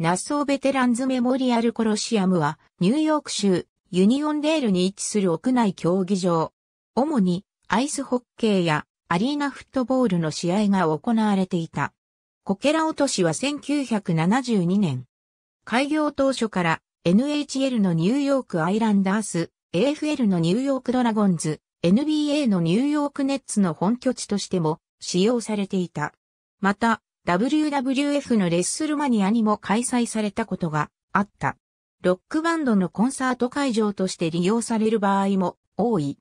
ナッソーベテランズメモリアルコロシアムは、ニューヨーク州、ユニオンデールに位置する屋内競技場。主に、アイスホッケーや、アリーナフットボールの試合が行われていた。こけら落としは1972年。開業当初から NHL のニューヨークアイランダース、AFL のニューヨークドラゴンズ、NBA のニューヨークネッツの本拠地としても使用されていた。また、WWF のレッスルマニアにも開催されたことがあった。ロックバンドのコンサート会場として利用される場合も多い。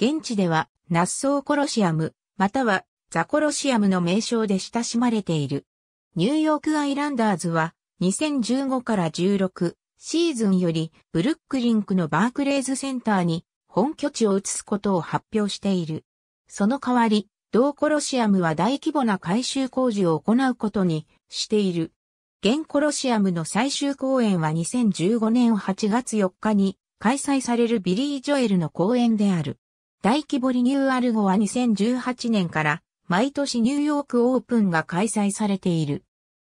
現地では、ナッソーコロシアム、またはザコロシアムの名称で親しまれている。ニューヨークアイランダーズは2015から16シーズンよりブルックリンクのバークレーズセンターに本拠地を移すことを発表している。その代わり、同コロシアムは大規模な改修工事を行うことにしている。現コロシアムの最終公演は2015年8月4日に開催されるビリー・ジョエルの公演である。大規模リニューアル後は2018年から毎年ニューヨークオープンが開催されている。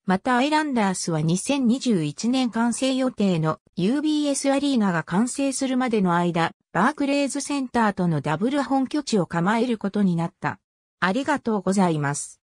またアイランダースは2021年完成予定の UBS アリーナが完成するまでの間、バークレーズセンターとのダブル本拠地を構えることになった。ありがとうございます。